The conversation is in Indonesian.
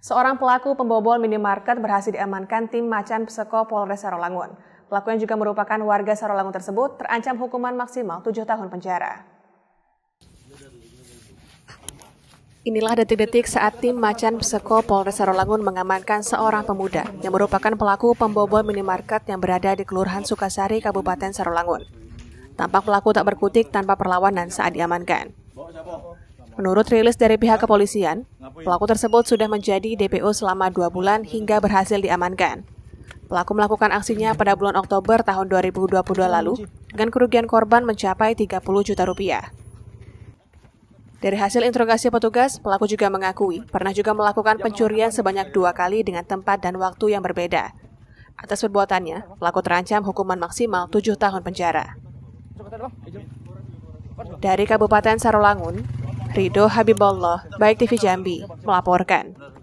Seorang pelaku pembobol minimarket berhasil diamankan tim Macan Pseko Polres Sarolangun. Pelaku yang juga merupakan warga Sarolangun tersebut terancam hukuman maksimal 7 tahun penjara. Inilah detik-detik saat tim Macan Pseko Polres Sarolangun mengamankan seorang pemuda yang merupakan pelaku pembobol minimarket yang berada di Kelurahan Sukasari, Kabupaten Sarolangun. Tampak pelaku tak berkutik tanpa perlawanan saat diamankan. Menurut rilis dari pihak kepolisian, Pelaku tersebut sudah menjadi DPO selama dua bulan hingga berhasil diamankan. Pelaku melakukan aksinya pada bulan Oktober tahun 2022 lalu dengan kerugian korban mencapai 30 juta rupiah. Dari hasil interogasi petugas, pelaku juga mengakui pernah juga melakukan pencurian sebanyak dua kali dengan tempat dan waktu yang berbeda. Atas perbuatannya, pelaku terancam hukuman maksimal tujuh tahun penjara. Dari Kabupaten Sarolangun, Rido Habibullah, Baik TV Jambi, melaporkan.